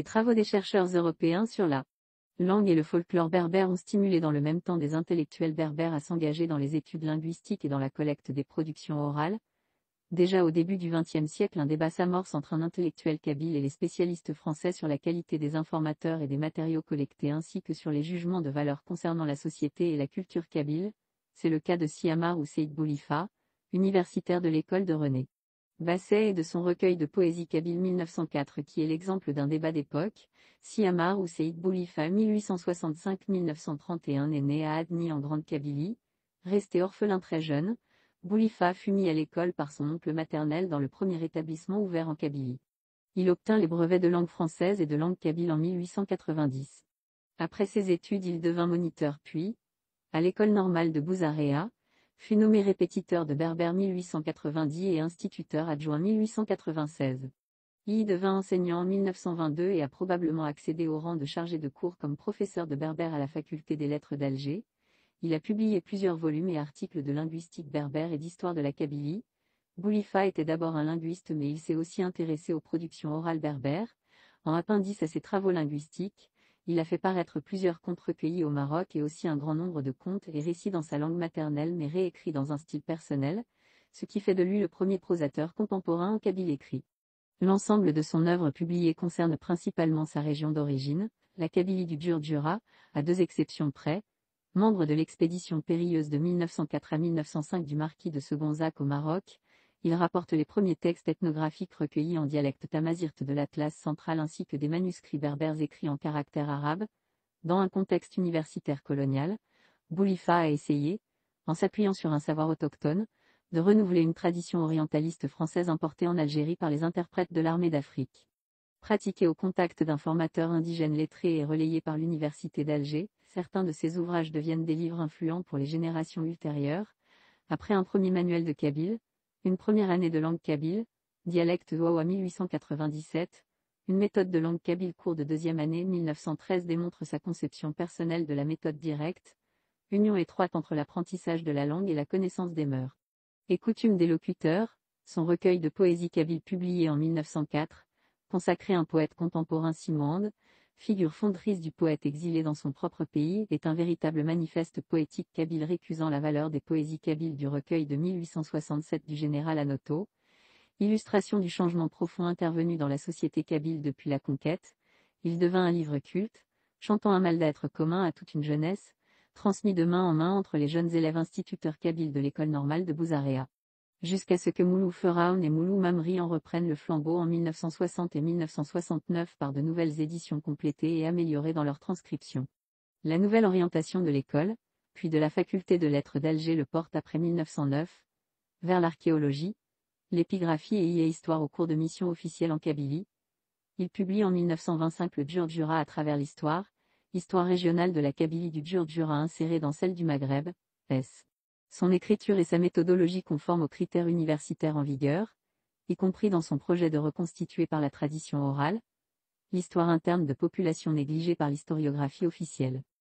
Les travaux des chercheurs européens sur la langue et le folklore berbère ont stimulé dans le même temps des intellectuels berbères à s'engager dans les études linguistiques et dans la collecte des productions orales. Déjà au début du XXe siècle, un débat s'amorce entre un intellectuel kabyle et les spécialistes français sur la qualité des informateurs et des matériaux collectés ainsi que sur les jugements de valeur concernant la société et la culture kabyle. C'est le cas de Siamar ou Seyd Boulifa, universitaire de l'école de René. Basset et de son recueil de poésie Kabyle 1904 qui est l'exemple d'un débat d'époque, Siamar ou Seyd Boulifa 1865-1931 est né à Adni en Grande Kabylie, resté orphelin très jeune, Boulifa fut mis à l'école par son oncle maternel dans le premier établissement ouvert en Kabylie. Il obtint les brevets de langue française et de langue kabyle en 1890. Après ses études il devint moniteur puis, à l'école normale de Bouzarea, fut nommé répétiteur de berbère 1890 et instituteur adjoint 1896. Il devint enseignant en 1922 et a probablement accédé au rang de chargé de cours comme professeur de berbère à la faculté des lettres d'Alger. Il a publié plusieurs volumes et articles de linguistique berbère et d'histoire de la Kabylie. Boulifa était d'abord un linguiste mais il s'est aussi intéressé aux productions orales berbères, en appendice à ses travaux linguistiques, il a fait paraître plusieurs contes recueillis au Maroc et aussi un grand nombre de contes et récits dans sa langue maternelle mais réécrits dans un style personnel, ce qui fait de lui le premier prosateur contemporain en kabyle écrit. L'ensemble de son œuvre publiée concerne principalement sa région d'origine, la Kabylie du Djurdjura, à deux exceptions près, membre de l'expédition périlleuse de 1904 à 1905 du marquis de Segonzac au Maroc, il rapporte les premiers textes ethnographiques recueillis en dialecte tamazirte de l'Atlas central ainsi que des manuscrits berbères écrits en caractère arabe. Dans un contexte universitaire colonial, Boulifa a essayé, en s'appuyant sur un savoir autochtone, de renouveler une tradition orientaliste française importée en Algérie par les interprètes de l'armée d'Afrique. Pratiqué au contact d'un formateur indigène lettré et relayé par l'Université d'Alger, certains de ses ouvrages deviennent des livres influents pour les générations ultérieures. Après un premier manuel de Kabyle, une première année de langue kabyle, dialecte Wawa 1897, une méthode de langue kabyle cours de deuxième année 1913 démontre sa conception personnelle de la méthode directe, union étroite entre l'apprentissage de la langue et la connaissance des mœurs. Et coutumes des locuteurs, son recueil de poésie kabyle publié en 1904, consacré un poète contemporain Simonde, figure fondrice du poète exilé dans son propre pays, est un véritable manifeste poétique kabyle récusant la valeur des poésies kabyles du recueil de 1867 du général Anoto, illustration du changement profond intervenu dans la société kabyle depuis la conquête, il devint un livre culte, chantant un mal d'être commun à toute une jeunesse, transmis de main en main entre les jeunes élèves instituteurs kabyles de l'école normale de Bouzarea jusqu'à ce que Moulou Feraoun et Moulou Mamri en reprennent le flambeau en 1960 et 1969 par de nouvelles éditions complétées et améliorées dans leur transcription. La nouvelle orientation de l'école, puis de la faculté de lettres d'Alger le porte après 1909, vers l'archéologie, l'épigraphie et histoire au cours de missions officielles en Kabylie. Il publie en 1925 le Djurdjura à travers l'histoire, histoire régionale de la Kabylie du Djurdjura insérée dans celle du Maghreb, S son écriture et sa méthodologie conforme aux critères universitaires en vigueur, y compris dans son projet de reconstituer par la tradition orale, l'histoire interne de populations négligées par l'historiographie officielle.